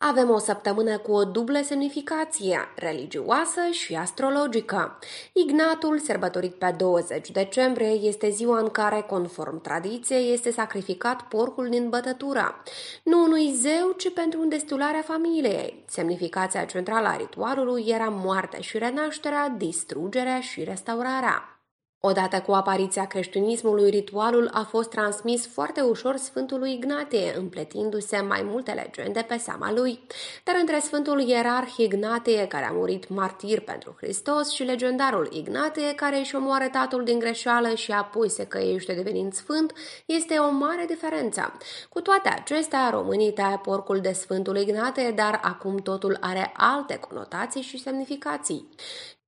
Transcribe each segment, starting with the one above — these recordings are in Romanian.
Avem o săptămână cu o dublă semnificație, religioasă și astrologică. Ignatul, sărbătorit pe 20 decembrie, este ziua în care, conform tradiției, este sacrificat porcul din bătătură. Nu unui zeu, ci pentru îndestularea familiei. Semnificația centrală a ritualului era moartea și renașterea, distrugerea și restaurarea. Odată cu apariția creștinismului, ritualul a fost transmis foarte ușor Sfântului Ignatie, împletindu-se mai multe legende pe seama lui. Dar între Sfântul Ierarh Ignatie, care a murit martir pentru Hristos, și legendarul Ignatie, care își omoară tatul din greșeală și apoi se căiește devenind sfânt, este o mare diferență. Cu toate acestea, românii taie porcul de Sfântul Ignatie, dar acum totul are alte conotații și semnificații.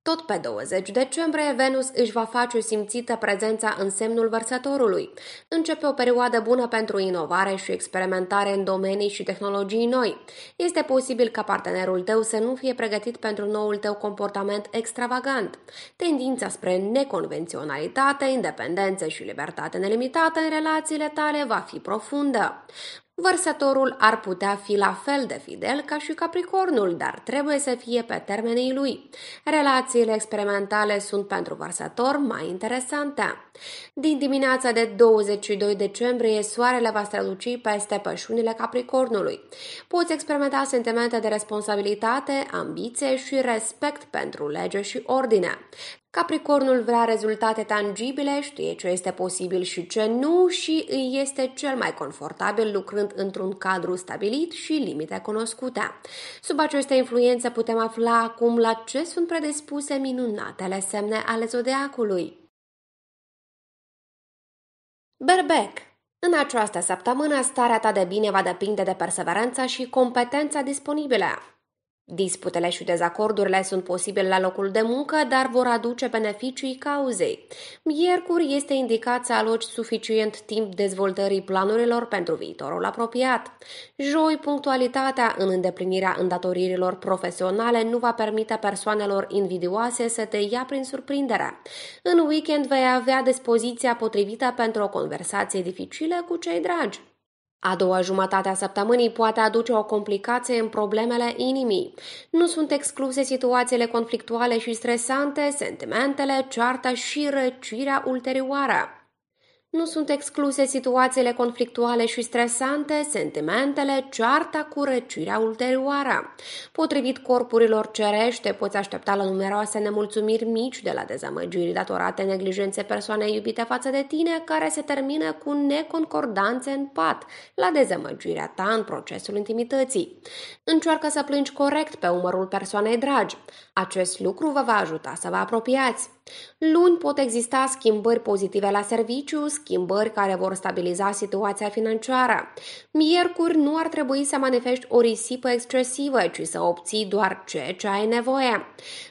Tot pe 20 decembrie, Venus își va face simțită prezența în semnul vărsătorului. Începe o perioadă bună pentru inovare și experimentare în domenii și tehnologii noi. Este posibil ca partenerul tău să nu fie pregătit pentru noul tău comportament extravagant. Tendința spre neconvenționalitate, independență și libertate nelimitată în relațiile tale va fi profundă. Vărsătorul ar putea fi la fel de fidel ca și Capricornul, dar trebuie să fie pe termenii lui. Relațiile experimentale sunt pentru vărsător mai interesante. Din dimineața de 22 decembrie, soarele va străluci peste pășunile Capricornului. Poți experimenta sentimente de responsabilitate, ambiție și respect pentru lege și ordine. Capricornul vrea rezultate tangibile, știe ce este posibil și ce nu și îi este cel mai confortabil lucrând într-un cadru stabilit și limite cunoscute. Sub această influență putem afla acum la ce sunt predispuse minunatele semne ale zodiacului. Berbec în această săptămână, starea ta de bine va depinde de perseverența și competența disponibile. Disputele și dezacordurile sunt posibile la locul de muncă, dar vor aduce beneficii cauzei. Miercuri este indicat să aloci suficient timp dezvoltării planurilor pentru viitorul apropiat. Joi, punctualitatea în îndeplinirea îndatoririlor profesionale nu va permite persoanelor invidioase să te ia prin surprindere. În weekend vei avea dispoziția potrivită pentru o conversație dificilă cu cei dragi. A doua jumătate a săptămânii poate aduce o complicație în problemele inimii. Nu sunt excluse situațiile conflictuale și stresante, sentimentele, cearta și răcirea ulterioară. Nu sunt excluse situațiile conflictuale și stresante, sentimentele, cearta cu răcirea ulterioară. Potrivit corpurilor cerește, poți aștepta la numeroase nemulțumiri mici de la dezamăgiri datorate neglijențe persoanei iubite față de tine, care se termină cu neconcordanțe în pat, la dezamăgirea ta în procesul intimității. Încearcă să plângi corect pe umărul persoanei dragi. Acest lucru vă va ajuta să vă apropiați. Luni pot exista schimbări pozitive la serviciu, schimbări care vor stabiliza situația financiară. Miercuri nu ar trebui să manifesti o risipă excesivă, ci să obții doar ce ce ai nevoie.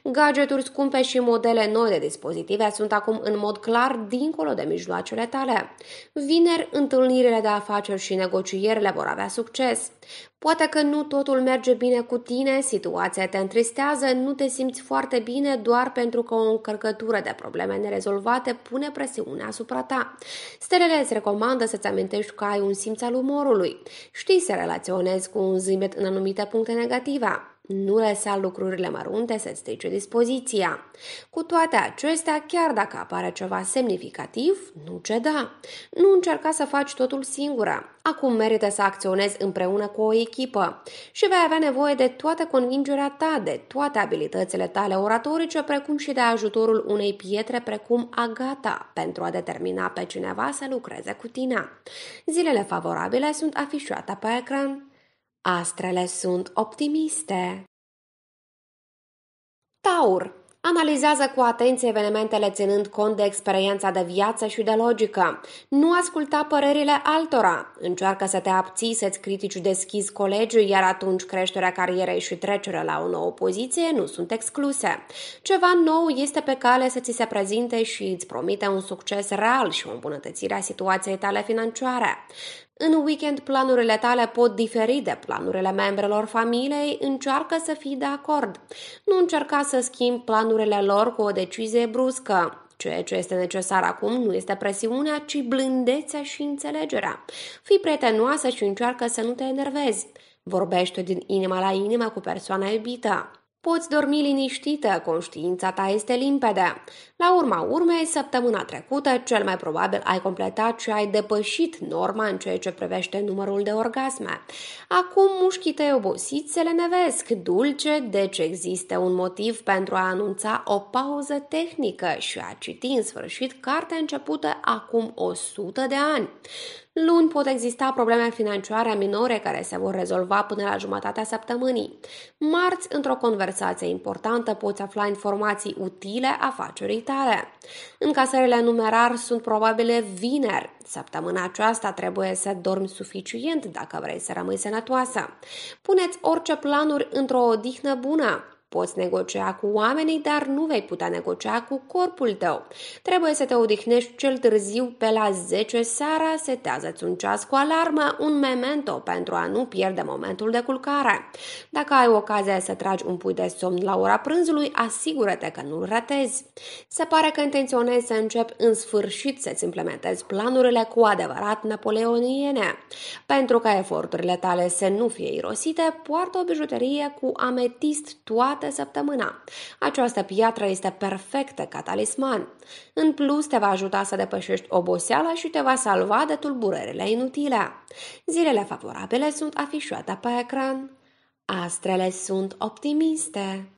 Gadgeturi scumpe și modele noi de dispozitive sunt acum în mod clar dincolo de mijloacele tale. Vineri, întâlnirile de afaceri și negocierile vor avea succes. Poate că nu totul merge bine cu tine, situația te întristează, nu te simți foarte bine doar pentru că o încărcătură de probleme nerezolvate pune presiune asupra ta. Stelele îți recomandă să-ți amintești că ai un simț al umorului. Știi să relaționezi cu un zâmbet în anumite puncte negative. Nu lăsa lucrurile mărunte să strice dispoziția. Cu toate acestea, chiar dacă apare ceva semnificativ, nu ceda. Nu încerca să faci totul singură. Acum merită să acționezi împreună cu o echipă și vei avea nevoie de toată convingerea ta, de toate abilitățile tale oratorice, precum și de ajutorul unei pietre precum Agata, pentru a determina pe cineva să lucreze cu tine. Zilele favorabile sunt afișate pe ecran. Astrele sunt optimiste. Taur Analizează cu atenție evenimentele ținând cont de experiența de viață și de logică. Nu asculta părerile altora. Încearcă să te abții să-ți critici deschis colegii, iar atunci creșterea carierei și trecerea la o nouă poziție nu sunt excluse. Ceva nou este pe cale să ți se prezinte și îți promite un succes real și o îmbunătățire a situației tale financiare. În weekend planurile tale pot diferi de planurile membrelor familiei, încearcă să fii de acord. Nu încerca să schimbi planurile lor cu o decizie bruscă. Ceea ce este necesar acum nu este presiunea, ci blândețea și înțelegerea. Fii prietenoasă și încearcă să nu te enervezi. Vorbește din inima la inimă cu persoana iubită. Poți dormi liniștită, conștiința ta este limpede. La urma urmei, săptămâna trecută, cel mai probabil ai completat și ai depășit norma în ceea ce privește numărul de orgasme. Acum mușchii tăi obosiți se lenevesc, dulce, deci există un motiv pentru a anunța o pauză tehnică și a citi în sfârșit cartea începută acum 100 de ani. Luni pot exista probleme financiare minore care se vor rezolva până la jumătatea săptămânii. Marți, într-o conversație importantă, poți afla informații utile afacerii tale. Încasările numerar sunt probabile vineri. Săptămâna aceasta trebuie să dormi suficient dacă vrei să rămâi sănătoasă. Puneți orice planuri într-o odihnă bună. Poți negocia cu oamenii, dar nu vei putea negocia cu corpul tău. Trebuie să te odihnești cel târziu pe la 10 seara, setează-ți un ceas cu alarmă, un memento pentru a nu pierde momentul de culcare. Dacă ai ocazia să tragi un pui de somn la ora prânzului, asigură-te că nu-l ratezi. Se pare că intenționezi să încep în sfârșit să-ți implementezi planurile cu adevărat napoleoniene. Pentru ca eforturile tale să nu fie irosite, poartă o bijuterie cu ametist toată toată săptămâna. Această piatră este perfectă ca talisman. În plus, te va ajuta să depășești oboseala și te va salva de tulburările inutile. Zilele favorabile sunt afișate pe ecran. Astrele sunt optimiste.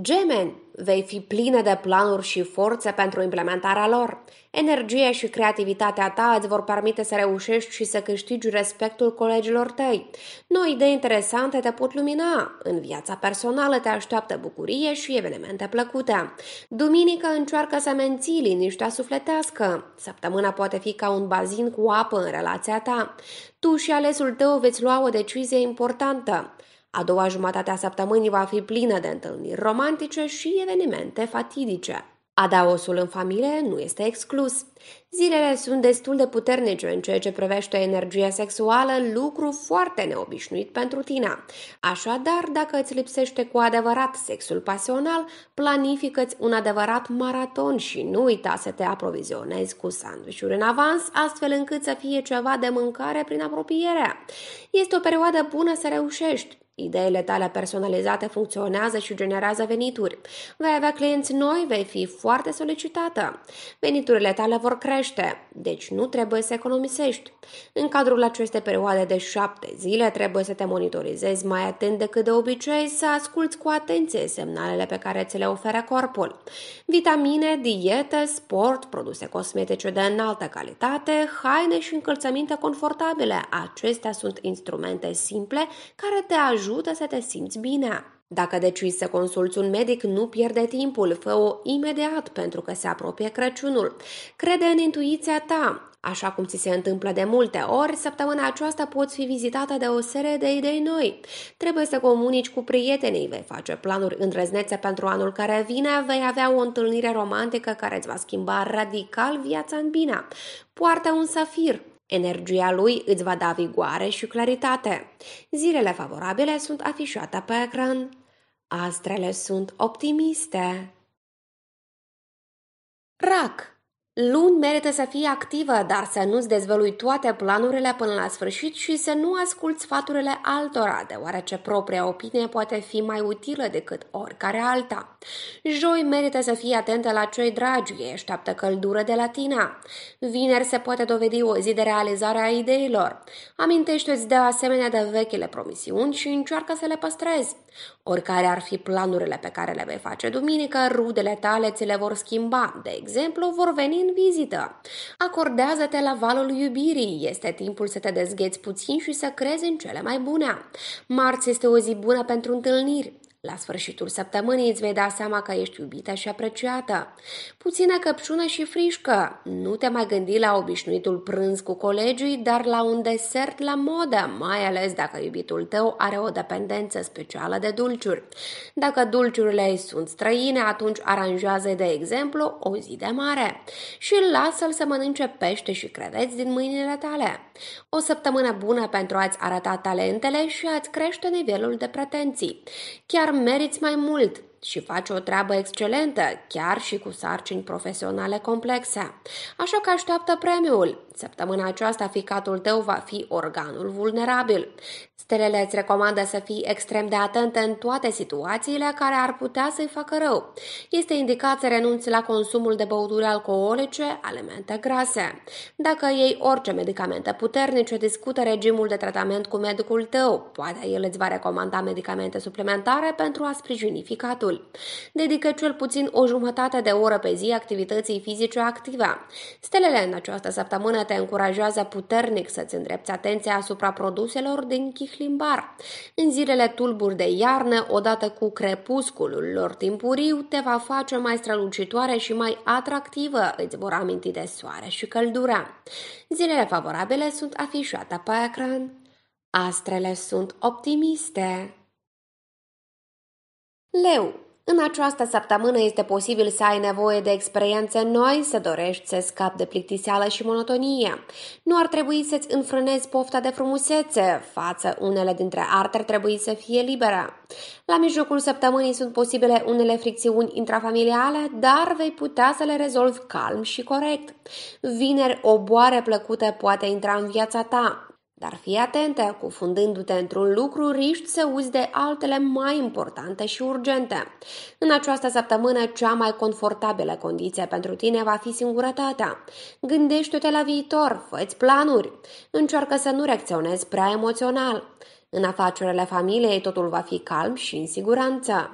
Gemeni, vei fi plină de planuri și forțe pentru implementarea lor. Energia și creativitatea ta îți vor permite să reușești și să câștigi respectul colegilor tăi. Noi idei interesante te pot lumina. În viața personală te așteaptă bucurie și evenimente plăcute. Duminică încearcă să menții liniștea sufletească. Săptămâna poate fi ca un bazin cu apă în relația ta. Tu și alesul tău veți lua o decizie importantă. A doua jumătate a săptămânii va fi plină de întâlniri romantice și evenimente fatidice. Adaosul în familie nu este exclus. Zilele sunt destul de puternice în ceea ce privește energia sexuală, lucru foarte neobișnuit pentru tine. Așadar, dacă îți lipsește cu adevărat sexul pasional, planifică-ți un adevărat maraton și nu uita să te aprovizionezi cu sandvișuri în avans, astfel încât să fie ceva de mâncare prin apropiere. Este o perioadă bună să reușești. Ideile tale personalizate funcționează și generează venituri. Vei avea clienți noi, vei fi foarte solicitată. Veniturile tale vor crește, deci nu trebuie să economisești. În cadrul acestei perioade de șapte zile trebuie să te monitorizezi mai atent decât de obicei, să asculți cu atenție semnalele pe care ți le oferă corpul. Vitamine, diete, sport, produse cosmetice de înaltă calitate, haine și încălțăminte confortabile. Acestea sunt instrumente simple care te ajută ajută să te simți bine. Dacă decizi să consulți un medic, nu pierde timpul, fă-o imediat pentru că se apropie Crăciunul. Crede în intuiția ta, Așa cum ți se întâmplă de multe ori, săptămâna aceasta poți fi vizitată de o serie de idei noi. Trebuie să comunici cu prietenii, vei face planuri îndrăznețe pentru anul care vine, vei avea o întâlnire romantică care îți va schimba radical viața în bine. Poartă un safir, Energia lui îți va da vigoare și claritate. Zilele favorabile sunt afișate pe ecran. Astrele sunt optimiste. Rac Luni merită să fii activă, dar să nu-ți dezvălui toate planurile până la sfârșit și să nu asculți sfaturile altora, deoarece propria opinie poate fi mai utilă decât oricare alta. Joi merită să fii atentă la cei dragi, ei așteaptă căldură de la tine. Vineri se poate dovedi o zi de realizare a ideilor. Amintește-ți de asemenea de vechile promisiuni și încearcă să le păstrezi. Oricare ar fi planurile pe care le vei face duminică, rudele tale ți le vor schimba. De exemplu, vor veni în vizită. Acordează-te la valul iubirii. Este timpul să te dezgheți puțin și să crezi în cele mai bune. Marți este o zi bună pentru întâlniri. La sfârșitul săptămânii îți vei da seama că ești iubită și apreciată. Puțină căpșună și frișcă. Nu te mai gândi la obișnuitul prânz cu colegii, dar la un desert la modă, mai ales dacă iubitul tău are o dependență specială de dulciuri. Dacă dulciurile sunt străine, atunci aranjează, de exemplu, o zi de mare și lasă-l să mănânce pește și creveți din mâinile tale. O săptămână bună pentru a-ți arăta talentele și a-ți crește nivelul de pretenții. Chiar chiar meriți mai mult și faci o treabă excelentă, chiar și cu sarcini profesionale complexe. Așa că așteaptă premiul. Săptămâna aceasta ficatul tău va fi organul vulnerabil. Stelele îți recomandă să fii extrem de atent în toate situațiile care ar putea să-i facă rău. Este indicat să renunți la consumul de băuturi alcoolice, alimente grase. Dacă iei orice medicamente puternice, discută regimul de tratament cu medicul tău. Poate el îți va recomanda medicamente suplimentare pentru a sprijini ficatul. Dedică cel puțin o jumătate de oră pe zi activității fizice active. Stelele în această săptămână te încurajează puternic să-ți îndrepți atenția asupra produselor din chihar limbar. În zilele tulburi de iarnă, odată cu crepusculul lor timpuriu, te va face mai strălucitoare și mai atractivă, îți vor aminti de soare și căldura. Zilele favorabile sunt afișate pe ecran. Astrele sunt optimiste. Leu în această săptămână este posibil să ai nevoie de experiențe noi, să dorești să scapi de plictiseală și monotonie. Nu ar trebui să-ți înfrânezi pofta de frumusețe, față unele dintre arte ar trebui să fie liberă. La mijlocul săptămânii sunt posibile unele fricțiuni intrafamiliale, dar vei putea să le rezolvi calm și corect. Vineri, o boare plăcută poate intra în viața ta. Dar fii atentă, cufundându-te într-un lucru, riști să uzi de altele mai importante și urgente. În această săptămână, cea mai confortabilă condiție pentru tine va fi singurătatea. Gândește-te la viitor, fă-ți planuri. Încearcă să nu reacționezi prea emoțional. În afacerile familiei totul va fi calm și în siguranță.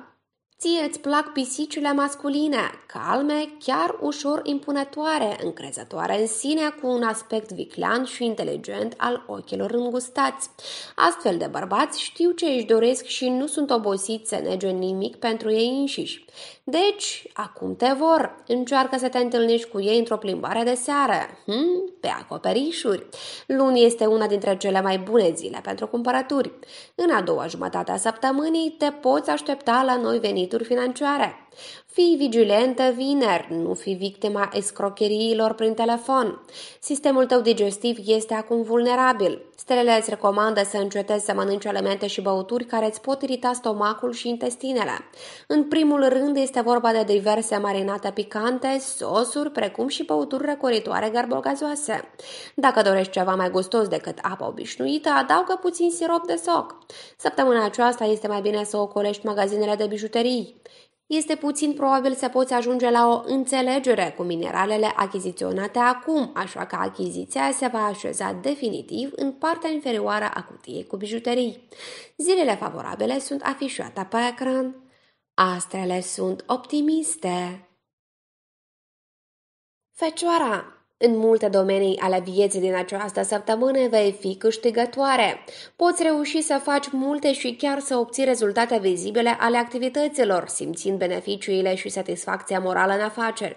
Ție îți plac pisicile masculine, calme, chiar ușor impunătoare, încrezătoare în sine, cu un aspect viclean și inteligent al ochilor îngustați. Astfel de bărbați știu ce își doresc și nu sunt obosiți să nege nimic pentru ei înșiși. Deci, acum te vor. Încearcă să te întâlnești cu ei într-o plimbare de seară, hmm? pe acoperișuri. Luni este una dintre cele mai bune zile pentru cumpărături. În a doua jumătate a săptămânii te poți aștepta la noi venituri financiare. Fii vigilentă vineri, nu fi victima escrocheriilor prin telefon. Sistemul tău digestiv este acum vulnerabil. Stelele îți recomandă să încetezi să mănânci alimente și băuturi care îți pot irita stomacul și intestinele. În primul rând este vorba de diverse marinate picante, sosuri, precum și băuturi răcoritoare garbogazoase. Dacă dorești ceva mai gustos decât apa obișnuită, adaugă puțin sirop de soc. Săptămâna aceasta este mai bine să ocolești magazinele de bijuterii este puțin probabil să poți ajunge la o înțelegere cu mineralele achiziționate acum, așa că achiziția se va așeza definitiv în partea inferioară a cutiei cu bijuterii. Zilele favorabile sunt afișate pe ecran. Astrele sunt optimiste. Fecioara în multe domenii ale vieții din această săptămână vei fi câștigătoare. Poți reuși să faci multe și chiar să obții rezultate vizibile ale activităților, simțind beneficiile și satisfacția morală în afaceri.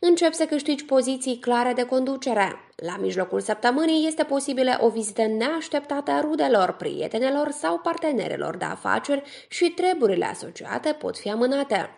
Încep să câștigi poziții clare de conducere. La mijlocul săptămânii este posibilă o vizită neașteptată a rudelor, prietenelor sau partenerilor de afaceri și treburile asociate pot fi amânate.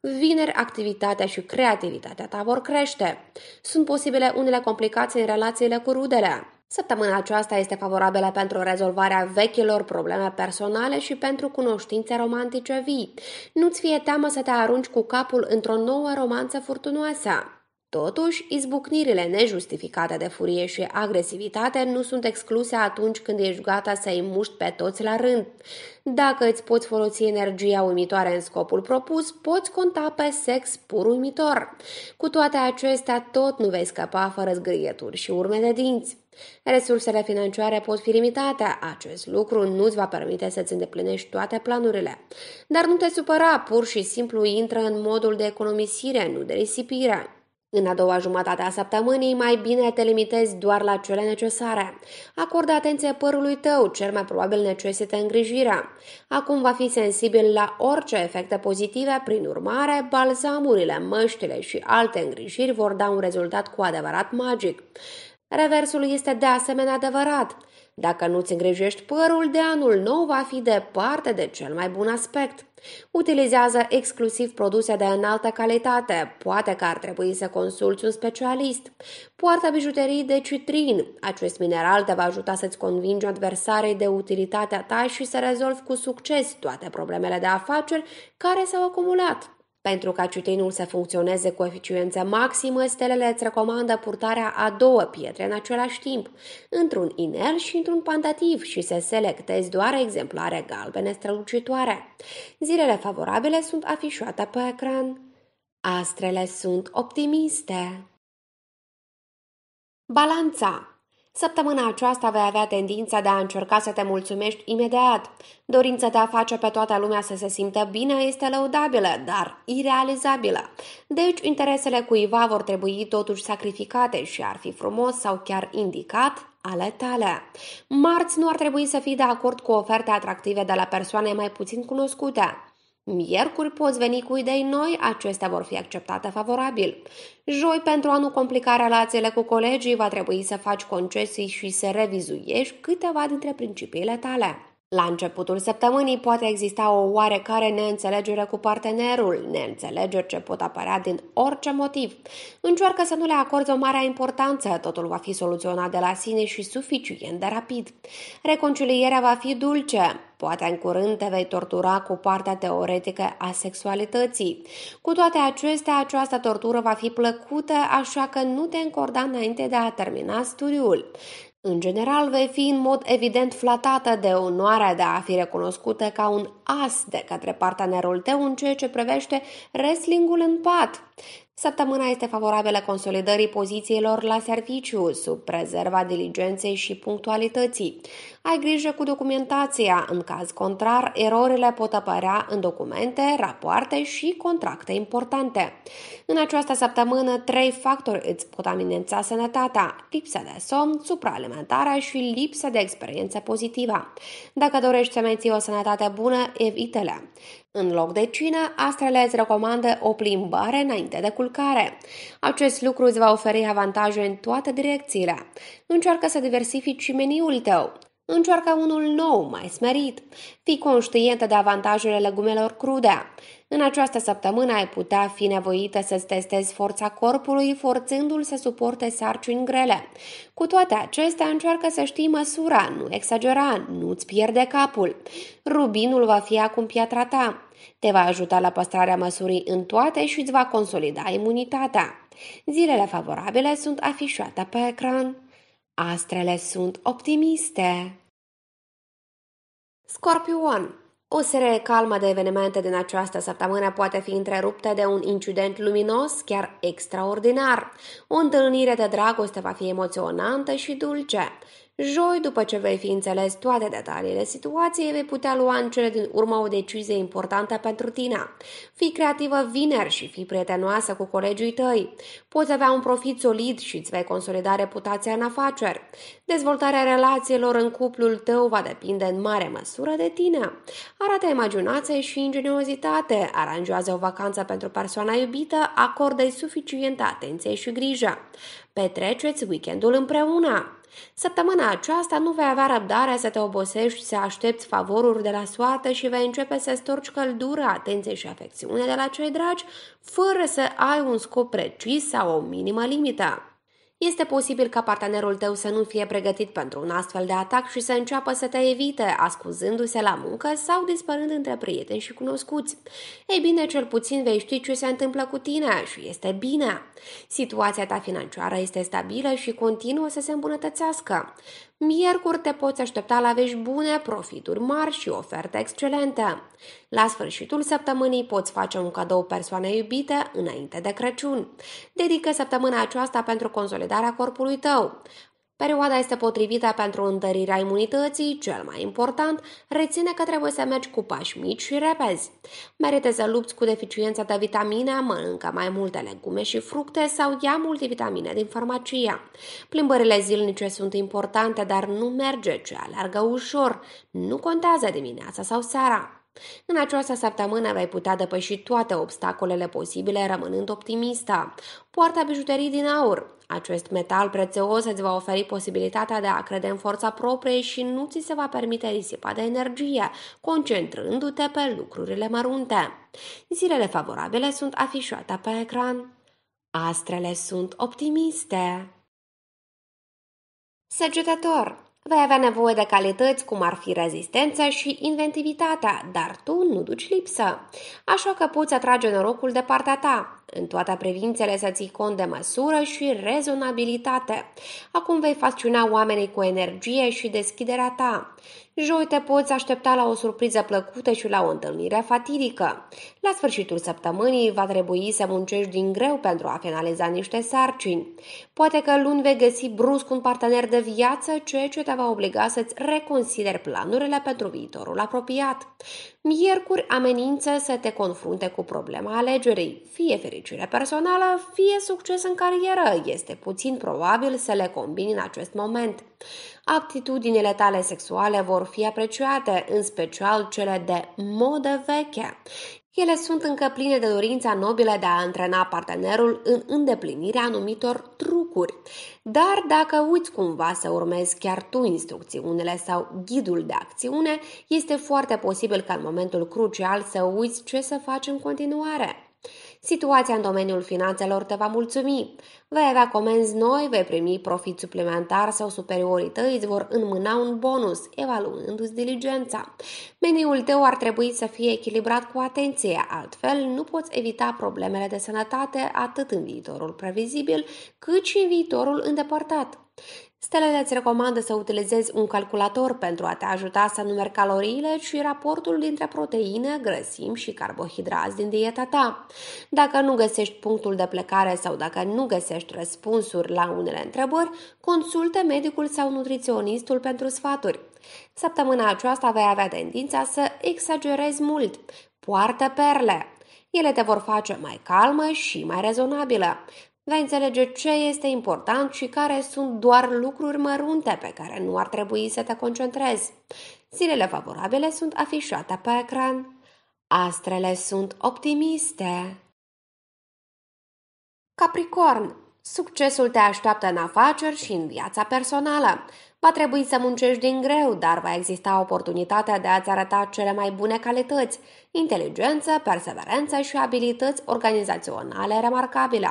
Vineri, activitatea și creativitatea ta vor crește. Sunt posibile unele complicații în relațiile cu rudele. Săptămâna aceasta este favorabilă pentru rezolvarea vechilor probleme personale și pentru cunoștințe romantice vii. Nu-ți fie teamă să te arunci cu capul într-o nouă romanță furtunoasă. Totuși, izbucnirile nejustificate de furie și agresivitate nu sunt excluse atunci când ești gata să îi muști pe toți la rând. Dacă îți poți folosi energia uimitoare în scopul propus, poți conta pe sex pur uimitor. Cu toate acestea, tot nu vei scăpa fără zgârieturi și urme de dinți. Resursele financiare pot fi limitate, acest lucru nu îți va permite să-ți îndeplinești toate planurile. Dar nu te supăra, pur și simplu intră în modul de economisire, nu de risipire. În a doua jumătate a săptămânii, mai bine te limitezi doar la cele necesare. Acordă atenție părului tău, cel mai probabil necesită îngrijirea. Acum va fi sensibil la orice efecte pozitive, prin urmare, balzamurile, măștile și alte îngrijiri vor da un rezultat cu adevărat magic. Reversul este de asemenea adevărat. Dacă nu-ți îngrijești părul, de anul nou va fi departe de cel mai bun aspect. Utilizează exclusiv produse de înaltă calitate, poate că ar trebui să consulți un specialist. Poartă bijuterii de citrin. Acest mineral te va ajuta să-ți convingi adversarii de utilitatea ta și să rezolvi cu succes toate problemele de afaceri care s-au acumulat. Pentru ca ciutinul să funcționeze cu eficiență maximă, stelele îți recomandă purtarea a două pietre în același timp, într-un inel și într-un pantativ și să selectezi doar exemplare galbene strălucitoare. Zilele favorabile sunt afișate pe ecran. Astrele sunt optimiste. Balanța Săptămâna aceasta vei avea tendința de a încerca să te mulțumești imediat. Dorința de a face pe toată lumea să se simtă bine este lăudabilă, dar irealizabilă. Deci, interesele cuiva vor trebui totuși sacrificate și ar fi frumos sau chiar indicat ale tale. Marți nu ar trebui să fii de acord cu oferte atractive de la persoane mai puțin cunoscute. Miercuri poți veni cu idei noi, acestea vor fi acceptate favorabil. Joi, pentru a nu complica relațiile cu colegii, va trebui să faci concesii și să revizuiești câteva dintre principiile tale. La începutul săptămânii poate exista o oarecare neînțelegere cu partenerul, neînțelegeri ce pot apărea din orice motiv. Încearcă să nu le acorzi o mare importanță, totul va fi soluționat de la sine și suficient de rapid. Reconcilierea va fi dulce, Poate în curând te vei tortura cu partea teoretică a sexualității. Cu toate acestea, această tortură va fi plăcută, așa că nu te încorda înainte de a termina studiul. În general, vei fi în mod evident flatată de onoarea de a fi recunoscută ca un as de către partenerul tău în ceea ce privește wrestlingul în pat. Săptămâna este favorabilă consolidării pozițiilor la serviciu, sub prezerva diligenței și punctualității. Ai grijă cu documentația, în caz contrar, erorile pot apărea în documente, rapoarte și contracte importante. În această săptămână, trei factori îți pot amenința sănătatea, lipsa de somn, supraalimentarea și lipsa de experiență pozitivă. Dacă dorești să menții o sănătate bună, evite-le. În loc de cină, astrele îți recomandă o plimbare înainte de culcare. Acest lucru îți va oferi avantaje în toate direcțiile. Încearcă să diversifici și meniul tău. Încearcă unul nou, mai smerit. Fii conștientă de avantajele legumelor crude. În această săptămână ai putea fi nevoită să-ți testezi forța corpului, forțându-l să suporte sarcini grele. Cu toate acestea, încearcă să știi măsura, nu exagera, nu-ți pierde capul. Rubinul va fi acum piatra ta. Te va ajuta la păstrarea măsurii în toate și îți va consolida imunitatea. Zilele favorabile sunt afișate pe ecran. Astrele sunt optimiste. Scorpion o serie calmă de evenimente din această săptămână poate fi întreruptă de un incident luminos, chiar extraordinar. O întâlnire de dragoste va fi emoționantă și dulce. Joi, după ce vei fi înțeles toate detaliile situației, vei putea lua în cele din urmă o decizie importantă pentru tine. Fii creativă vineri și fii prietenoasă cu colegii tăi. Poți avea un profit solid și îți vei consolida reputația în afaceri. Dezvoltarea relațiilor în cuplul tău va depinde în mare măsură de tine. Arată imaginație și ingeniozitate, aranjează o vacanță pentru persoana iubită, acordă-i suficientă atenție și grijă. Petreceți weekendul împreună! Săptămâna aceasta nu vei avea răbdarea să te obosești, să aștepți favoruri de la soartă și vei începe să storci căldură, atenție și afecțiune de la cei dragi, fără să ai un scop precis sau o minimă limită. Este posibil ca partenerul tău să nu fie pregătit pentru un astfel de atac și să înceapă să te evite, ascuzându se la muncă sau dispărând între prieteni și cunoscuți. Ei bine, cel puțin vei ști ce se întâmplă cu tine și este bine. Situația ta financiară este stabilă și continuă să se îmbunătățească. Miercuri te poți aștepta la vești bune, profituri mari și oferte excelente. La sfârșitul săptămânii poți face un cadou persoanei iubite înainte de Crăciun. Dedică săptămâna aceasta pentru consolidare predarea corpului tău. Perioada este potrivită pentru întărirea imunității, cel mai important, reține că trebuie să mergi cu pași mici și repezi. Merite să lupți cu deficiența de vitamine, mănâncă mai multe legume și fructe sau ia multivitamine din farmacia. Plimbările zilnice sunt importante, dar nu merge ce alergă ușor. Nu contează dimineața sau seara. În această săptămână vei putea depăși toate obstacolele posibile rămânând optimistă. Poarta bijuterii din aur. Acest metal prețios îți va oferi posibilitatea de a crede în forța proprie și nu ți se va permite risipa de energie, concentrându-te pe lucrurile mărunte. Zilele favorabile sunt afișate pe ecran. Astrele sunt optimiste. Săgetător Vei avea nevoie de calități cum ar fi rezistența și inventivitatea, dar tu nu duci lipsă. Așa că poți atrage norocul de partea ta. În toate privințele să ții cont de măsură și rezonabilitate. Acum vei fascina oamenii cu energie și deschiderea ta. Joi te poți aștepta la o surpriză plăcută și la o întâlnire fatidică. La sfârșitul săptămânii va trebui să muncești din greu pentru a finaliza niște sarcini. Poate că luni vei găsi brusc un partener de viață, ceea ce te va obliga să-ți reconsideri planurile pentru viitorul apropiat. Miercuri amenință să te confrunte cu problema alegerii. Fie fericire personală, fie succes în carieră. Este puțin probabil să le combini în acest moment. Aptitudinile tale sexuale vor fi apreciate, în special cele de modă veche. Ele sunt încă pline de dorința nobilă de a antrena partenerul în îndeplinirea anumitor trucuri. Dar dacă uiți cumva să urmezi chiar tu instrucțiunile sau ghidul de acțiune, este foarte posibil ca în momentul crucial să uiți ce să faci în continuare. Situația în domeniul finanțelor te va mulțumi. Vei avea comenzi noi, vei primi profit suplimentar sau superiorități, îți vor înmâna un bonus, evaluându-ți diligența. Meniul tău ar trebui să fie echilibrat cu atenție, altfel nu poți evita problemele de sănătate atât în viitorul previzibil, cât și în viitorul îndepărtat. Stelele îți recomandă să utilizezi un calculator pentru a te ajuta să numeri caloriile și raportul dintre proteine, grăsimi și carbohidrați din dieta ta. Dacă nu găsești punctul de plecare sau dacă nu găsești răspunsuri la unele întrebări, consultă medicul sau nutriționistul pentru sfaturi. Săptămâna aceasta vei avea tendința să exagerezi mult. Poartă perle, ele te vor face mai calmă și mai rezonabilă vei înțelege ce este important și care sunt doar lucruri mărunte pe care nu ar trebui să te concentrezi. Zilele favorabile sunt afișate pe ecran. Astrele sunt optimiste. Capricorn, succesul te așteaptă în afaceri și în viața personală. Va trebui să muncești din greu, dar va exista oportunitatea de a-ți arăta cele mai bune calități – inteligență, perseverență și abilități organizaționale remarcabile.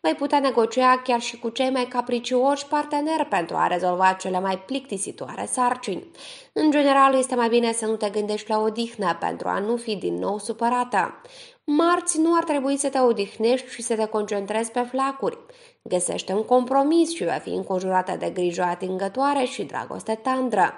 Vei putea negocia chiar și cu cei mai capricioși parteneri pentru a rezolva cele mai plictisitoare sarcini. În general, este mai bine să nu te gândești la odihnă pentru a nu fi din nou supărată. Marți nu ar trebui să te odihnești și să te concentrezi pe flacuri. Găsește un compromis și va fi înconjurată de grijă atingătoare și dragoste tandră.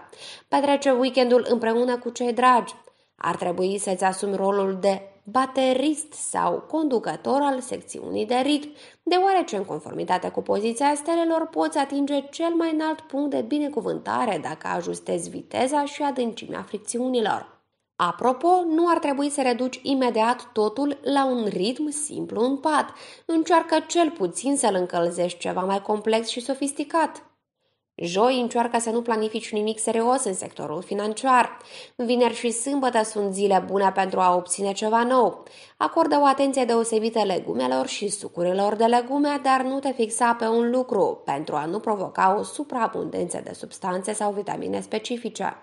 Petrece weekendul împreună cu cei dragi. Ar trebui să-ți asumi rolul de baterist sau conducător al secțiunii de ritm, deoarece în conformitate cu poziția stelelor poți atinge cel mai înalt punct de binecuvântare dacă ajustezi viteza și adâncimea fricțiunilor. Apropo, nu ar trebui să reduci imediat totul la un ritm simplu în pat. Încearcă cel puțin să-l încălzești ceva mai complex și sofisticat. Joi încearcă să nu planifici nimic serios în sectorul financiar. Vineri și sâmbătă sunt zile bune pentru a obține ceva nou. Acordă o atenție deosebită legumelor și sucurilor de legume, dar nu te fixa pe un lucru pentru a nu provoca o supraabundență de substanțe sau vitamine specifice.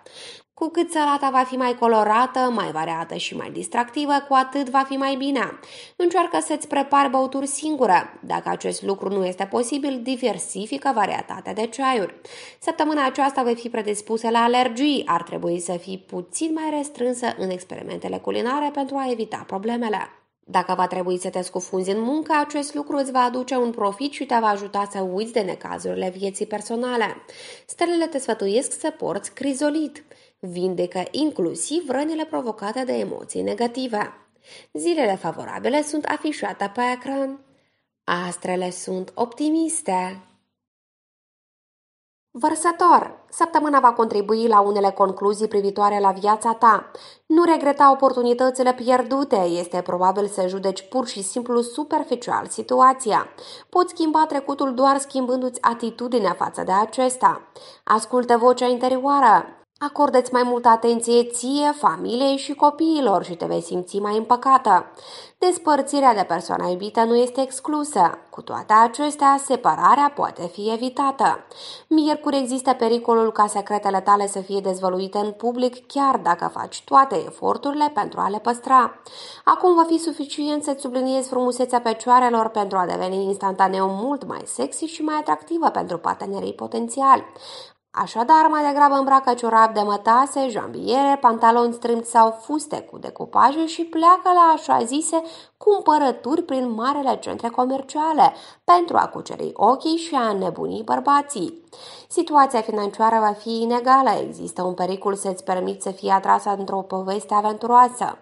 Cu cât salata va fi mai colorată, mai variată și mai distractivă, cu atât va fi mai bine. Încearcă să-ți prepari băuturi singură. Dacă acest lucru nu este posibil, diversifică varietatea de ceaiuri. Săptămâna aceasta vei fi predispusă la alergii. Ar trebui să fii puțin mai restrânsă în experimentele culinare pentru a evita problemele. Dacă va trebui să te scufunzi în muncă, acest lucru îți va aduce un profit și te va ajuta să uiți de necazurile vieții personale. Stelele te sfătuiesc să porți crizolit. Vindecă inclusiv rănile provocate de emoții negative. Zilele favorabile sunt afișate pe ecran. Astrele sunt optimiste. Vărsător, săptămâna va contribui la unele concluzii privitoare la viața ta. Nu regreta oportunitățile pierdute, este probabil să judeci pur și simplu superficial situația. Poți schimba trecutul doar schimbându-ți atitudinea față de acesta. Ascultă vocea interioară, Acordeți mai multă atenție ție, familiei și copiilor și te vei simți mai împăcată. Despărțirea de persoana iubită nu este exclusă. Cu toate acestea, separarea poate fi evitată. Miercuri există pericolul ca secretele tale să fie dezvăluite în public chiar dacă faci toate eforturile pentru a le păstra. Acum va fi suficient să-ți subliniezi frumusețea pecioarelor pentru a deveni instantaneu mult mai sexy și mai atractivă pentru partenerii potențiali. Așadar, mai degrabă îmbracă ciorap de mătase, jambiere, pantaloni strâmți sau fuste cu decupaje și pleacă la așa zise cumpărături prin marele centre comerciale pentru a cuceri ochii și a nebunii bărbații. Situația financiară va fi inegală, există un pericol să-ți permiți să fii atrasă într-o poveste aventuroasă.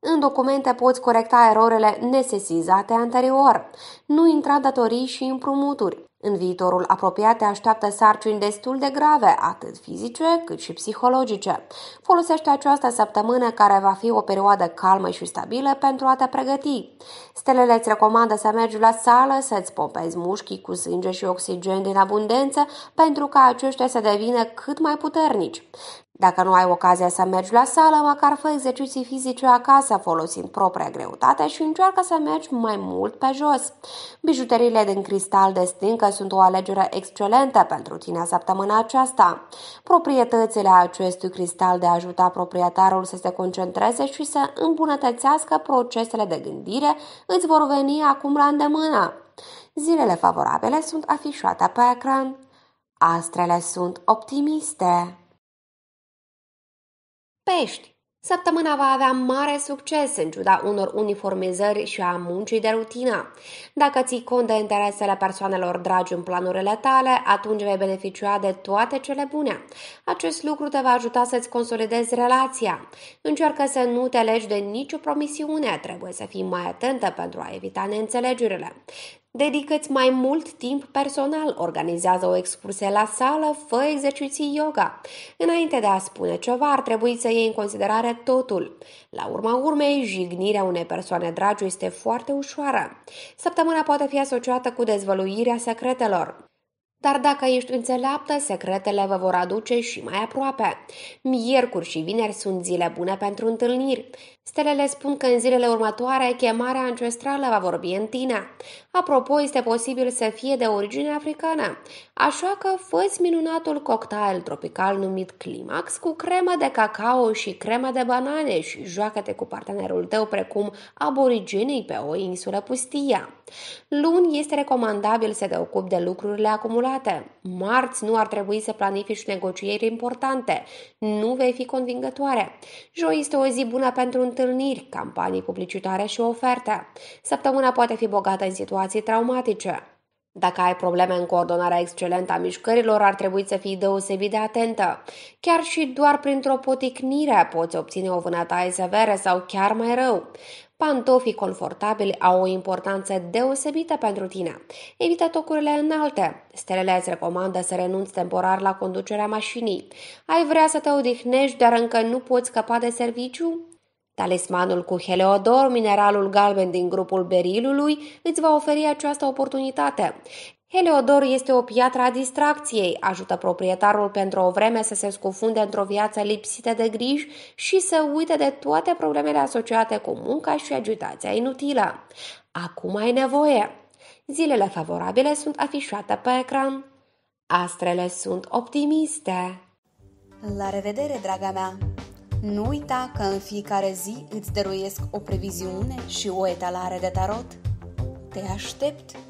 În documente poți corecta erorile nesesizate anterior. Nu intra datorii și împrumuturi. În viitorul apropiat te așteaptă sarcini destul de grave, atât fizice cât și psihologice. Folosește această săptămână care va fi o perioadă calmă și stabilă pentru a te pregăti. Stelele îți recomandă să mergi la sală, să-ți pompezi mușchii cu sânge și oxigen din abundență pentru ca aceștia să devină cât mai puternici. Dacă nu ai ocazia să mergi la sală, măcar fă exerciții fizice acasă folosind propria greutate și încearcă să mergi mai mult pe jos. Bijuteriile din cristal de stincă sunt o alegere excelentă pentru tine săptămâna aceasta. Proprietățile acestui cristal de a ajuta proprietarul să se concentreze și să îmbunătățească procesele de gândire îți vor veni acum la îndemână. Zilele favorabile sunt afișate pe ecran. Astrele sunt optimiste. Pești. Săptămâna va avea mare succes în ciuda unor uniformizări și a muncii de rutină. Dacă ții cont de interesele persoanelor dragi în planurile tale, atunci vei beneficia de toate cele bune. Acest lucru te va ajuta să-ți consolidezi relația. Încearcă să nu te legi de nicio promisiune, trebuie să fii mai atentă pentru a evita neînțelegerile. Dedică-ți mai mult timp personal, organizează o excursie la sală, fă exerciții yoga. Înainte de a spune ceva, ar trebui să iei în considerare totul. La urma urmei, jignirea unei persoane dragi este foarte ușoară. Săptămâna poate fi asociată cu dezvăluirea secretelor. Dar dacă ești înțeleaptă, secretele vă vor aduce și mai aproape. Miercuri și vineri sunt zile bune pentru întâlniri. Stelele spun că în zilele următoare chemarea ancestrală va vorbi în tine. Apropo, este posibil să fie de origine africană. Așa că fă minunatul cocktail tropical numit Climax cu cremă de cacao și cremă de banane și joacă-te cu partenerul tău precum aborigenii pe o insulă pustia. Luni este recomandabil să te ocupi de lucrurile acumulate schimbate. Marți nu ar trebui să planifici negocieri importante. Nu vei fi convingătoare. Joi este o zi bună pentru întâlniri, campanii publicitare și oferte. Săptămâna poate fi bogată în situații traumatice. Dacă ai probleme în coordonarea excelentă a mișcărilor, ar trebui să fii deosebit de atentă. Chiar și doar printr-o poticnire poți obține o vânătaie severă sau chiar mai rău. Pantofii confortabili au o importanță deosebită pentru tine. Evită tocurile înalte. Stelele îți recomandă să renunți temporar la conducerea mașinii. Ai vrea să te odihnești, dar încă nu poți scăpa de serviciu? Talismanul cu Heleodor, mineralul galben din grupul berilului, îți va oferi această oportunitate. Heliodor este o piatră a distracției, ajută proprietarul pentru o vreme să se scufunde într-o viață lipsită de griji și să uite de toate problemele asociate cu munca și agitația inutilă. Acum ai nevoie! Zilele favorabile sunt afișate pe ecran. Astrele sunt optimiste. La revedere, draga mea! Nu uita că în fiecare zi îți dăruiesc o previziune și o etalare de tarot. Te aștept!